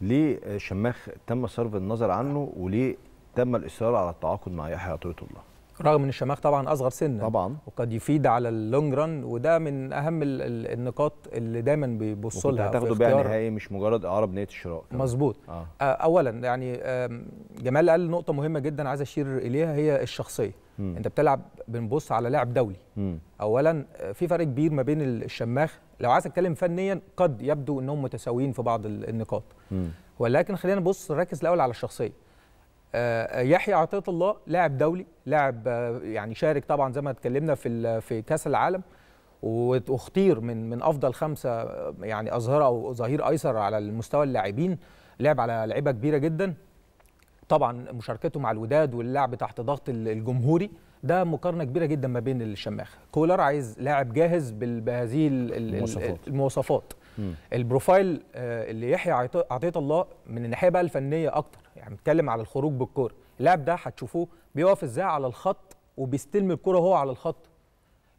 ليه شماخ تم صرف النظر عنه وليه تم الاصرار على التعاقد مع يحيى عطيه الله رغم ان الشماخ طبعا اصغر سنا طبعا وقد يفيد على اللونج ران وده من اهم النقاط اللي دايما بيبصوا لها هتاخده بيع نهائي مش مجرد اعاره بنيه الشراء مظبوط آه. آه. اولا يعني جمال قال نقطه مهمه جدا عايز اشير اليها هي الشخصيه م. انت بتلعب بنبص على لاعب دولي م. اولا آه، في فرق كبير ما بين الشماخ لو عايز اتكلم فنيا قد يبدو انهم متساويين في بعض النقاط م. ولكن خلينا نبص نركز الاول على الشخصيه آه، يحيى عطيه الله لاعب دولي لاعب آه، يعني شارك طبعا زي ما اتكلمنا في في كاس العالم واختير من من افضل خمسه يعني اظهره او ظهير ايسر على المستوى اللاعبين لعب على لعيبه كبيره جدا طبعا مشاركته مع الوداد واللعب تحت ضغط الجمهوري ده مقارنه كبيره جدا ما بين الشماخ كولر عايز لاعب جاهز بهذه المواصفات, المواصفات. مم. البروفايل آه، اللي يحيى عطيه الله من الناحيه بقى الفنيه اكتر يعني بنتكلم على الخروج بالكوره اللاعب ده هتشوفوه بيقف ازاي على الخط وبيستلم الكوره وهو على الخط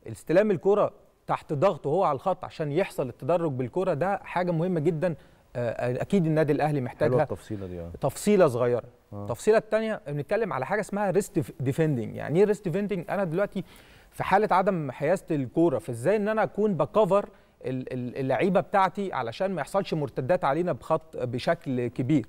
استلام الكوره تحت ضغط وهو على الخط عشان يحصل التدرج بالكوره ده حاجه مهمه جدا آه، آه، اكيد النادي الاهلي محتاجها التفصيله دي يعني. تفصيله صغيره آه. التفصيله الثانيه بنتكلم على حاجه اسمها ريست ديفندنج يعني ايه ريست ديفندنج انا دلوقتي في حاله عدم حيازه الكوره فازاي ان انا اكون بكفر اللعيبه بتاعتي علشان ما يحصلش مرتدات علينا بخط بشكل كبير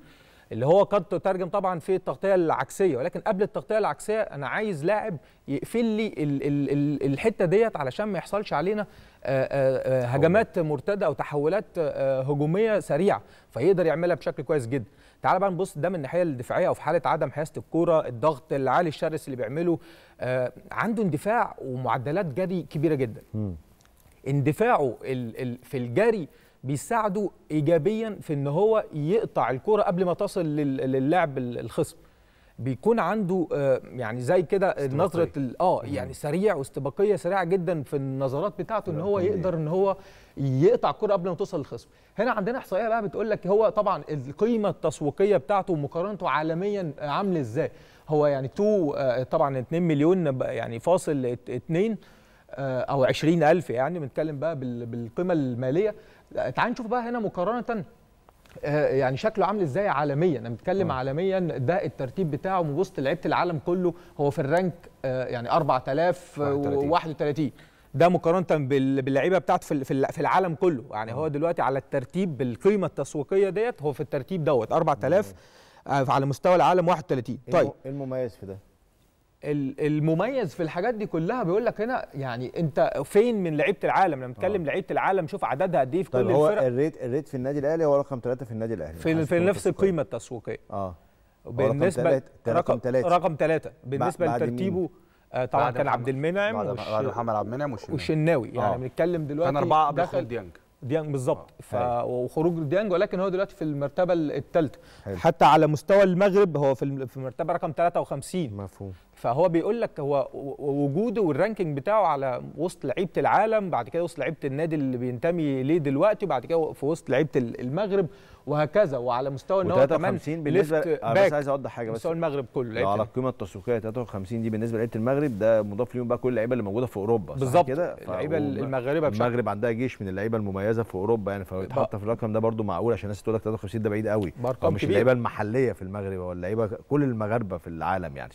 اللي هو قد تترجم طبعا في التغطيه العكسيه ولكن قبل التغطيه العكسيه انا عايز لاعب يقفل لي الـ الـ الـ الحته ديت علشان ما يحصلش علينا هجمات مرتده او تحولات هجوميه سريعه فيقدر يعملها بشكل كويس جدا تعال بقى نبص ده من الناحيه الدفاعيه او في حاله عدم حيازه الكوره الضغط العالي الشرس اللي بيعمله عنده اندفاع ومعدلات جري كبيره جدا اندفاعه في الجري بيساعده ايجابيا في ان هو يقطع الكره قبل ما تصل للاعب الخصم بيكون عنده آه، يعني زي كده نظره اه يعني سريع واستباقيه سريعه جدا في النظرات بتاعته ان هو يقدر ان هو يقطع الكره قبل ما توصل للخصم هنا عندنا احصائيه بقى بتقول لك هو طبعا القيمه التسويقيه بتاعته ومقارنته عالميا عامل ازاي هو يعني تو آه، طبعا 2 مليون يعني فاصل 2 آه، او 20000 يعني بنتكلم بقى بالقيمه الماليه آه، تعال نشوف بقى هنا مقارنه آه، يعني شكله عامل ازاي عالميا انا بتكلم أوه. عالميا ده الترتيب بتاعه من وسط لعيبه العالم كله هو في الرانك يعني 4031 ده مقارنه باللعيبه بتاعته في العالم كله يعني أوه. هو دلوقتي على الترتيب بالقيمه التسويقيه ديت هو في الترتيب دوت 4000 على مستوى العالم 31 إيه طيب ايه المميز في ده المميز في الحاجات دي كلها بيقول لك هنا يعني انت فين من لعيبه العالم لما نتكلم آه. لعيبه العالم شوف عددها قد ايه في طيب، كل هو الفرق الريت الريت في النادي الاهلي هو رقم ثلاثه في النادي الاهلي في, في نفس القيمه التسويقيه اه بالنسبه رقم ثلاثه رقم ثلاثه بالنسبه لترتيبه آه طبعا كان عبد المنعم بعد, محمد عبد المنعم وشناوي يعني آه. بنتكلم دلوقتي كان اربعه قبل خروج ديانج ديانج بالظبط آه. ف... وخروج ديانج ولكن هو دلوقتي في المرتبه الثالثه حتى على مستوى المغرب هو في المرتبه رقم 53 مفهوم فهو بيقول لك هو وجوده والرانكينج بتاعه على وسط لعيبه العالم بعد كده وسط لعيبه النادي اللي بينتمي ليه دلوقتي وبعد كده في وسط لعيبه المغرب وهكذا وعلى مستوى ان هو كمان بالنسبه آه، بس عايز اوضح حاجه بس مستوى المغرب كله على القيمه التسويقيه 53 دي بالنسبه لعيبه المغرب ده مضاف ليهم بقى كل اللعيبه اللي موجوده في اوروبا بالظبط كده اللعيبه المغاربه بشكل المغرب عندها جيش من اللعيبه المميزه في اوروبا يعني فيتحط في الرقم ده برده معقول عشان الناس تقول لك 53 ده بعيد قوي مش اللعيبه المحليه في المغرب ولا اللعيبه كل المغاربه في العالم يعني